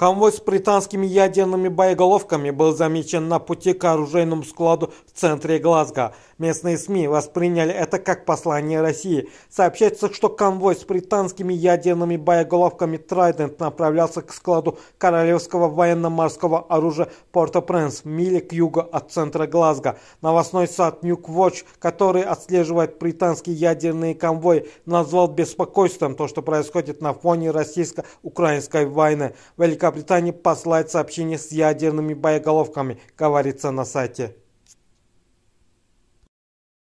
Конвой с британскими ядерными боеголовками был замечен на пути к оружейному складу в центре Глазго. Местные СМИ восприняли это как послание России. Сообщается, что конвой с британскими ядерными боеголовками «Трайдент» направлялся к складу Королевского военно-морского оружия «Порто-Пренс» миле к югу от центра Глазго. Новостной сад «Нюк-Вотч», который отслеживает британские ядерные конвои, назвал беспокойством то, что происходит на фоне российско-украинской войны. Великобритания посылает сообщение с ядерными боеголовками, говорится на сайте.